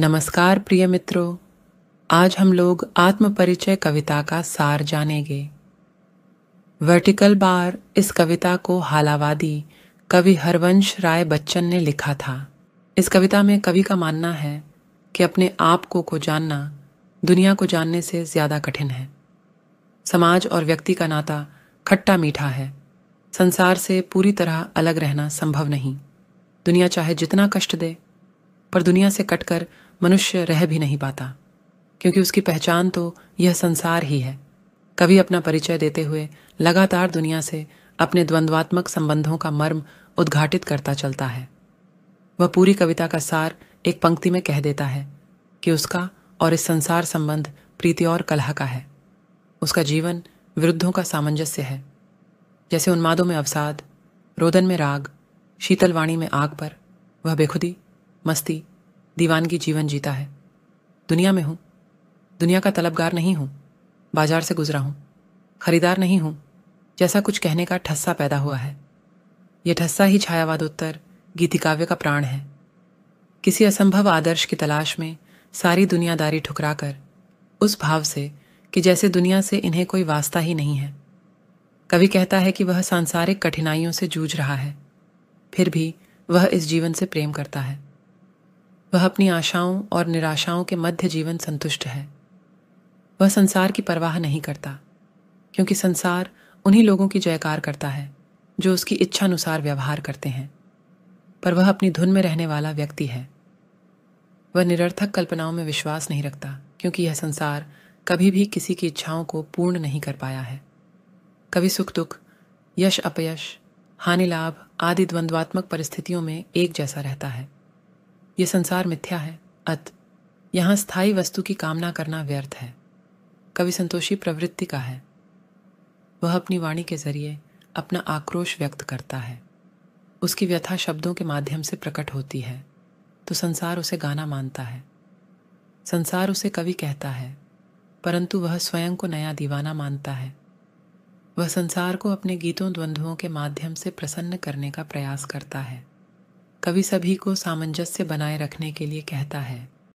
नमस्कार प्रिय मित्रों आज हम लोग आत्म परिचय कविता का सार जानेंगे वर्टिकल बार इस कविता को हालावादी कवि हरवंश राय बच्चन ने लिखा था इस कविता में कवि का मानना है कि अपने आप को को जानना दुनिया को जानने से ज्यादा कठिन है समाज और व्यक्ति का नाता खट्टा मीठा है संसार से पूरी तरह अलग रहना संभव नहीं दुनिया चाहे जितना कष्ट दे पर दुनिया से कटकर मनुष्य रह भी नहीं पाता क्योंकि उसकी पहचान तो यह संसार ही है कवि अपना परिचय देते हुए लगातार दुनिया से अपने द्वंद्वात्मक संबंधों का मर्म उद्घाटित करता चलता है वह पूरी कविता का सार एक पंक्ति में कह देता है कि उसका और इस संसार संबंध प्रीति और कलह का है उसका जीवन विरुद्धों का सामंजस्य है जैसे उन्मादों में अवसाद रोदन में राग शीतलवाणी में आग पर वह बेखुदी मस्ती दीवानगी जीवन जीता है दुनिया में हूँ दुनिया का तलबगार नहीं हूँ बाजार से गुजरा हूँ खरीदार नहीं हूँ जैसा कुछ कहने का ठस्सा पैदा हुआ है यह ठस्सा ही छायावादोत्तर गीतिकाव्य का प्राण है किसी असंभव आदर्श की तलाश में सारी दुनियादारी ठुकरा कर उस भाव से कि जैसे दुनिया से इन्हें कोई वास्ता ही नहीं है कवि कहता है कि वह सांसारिक कठिनाइयों से जूझ रहा है फिर भी वह इस जीवन से प्रेम करता है वह अपनी आशाओं और निराशाओं के मध्य जीवन संतुष्ट है वह संसार की परवाह नहीं करता क्योंकि संसार उन्हीं लोगों की जयकार करता है जो उसकी इच्छानुसार व्यवहार करते हैं पर वह अपनी धुन में रहने वाला व्यक्ति है वह निरर्थक कल्पनाओं में विश्वास नहीं रखता क्योंकि यह संसार कभी भी किसी की इच्छाओं को पूर्ण नहीं कर पाया है कभी सुख दुख यश अपयश हानि लाभ आदि द्वंद्वात्मक परिस्थितियों में एक जैसा रहता है ये संसार मिथ्या है अत यहाँ स्थायी वस्तु की कामना करना व्यर्थ है कवि संतोषी प्रवृत्ति का है वह अपनी वाणी के जरिए अपना आक्रोश व्यक्त करता है उसकी व्यथा शब्दों के माध्यम से प्रकट होती है तो संसार उसे गाना मानता है संसार उसे कवि कहता है परंतु वह स्वयं को नया दीवाना मानता है वह संसार को अपने गीतों द्वंद्वों के माध्यम से प्रसन्न करने का प्रयास करता है कवि सभी को सामंजस्य बनाए रखने के लिए कहता है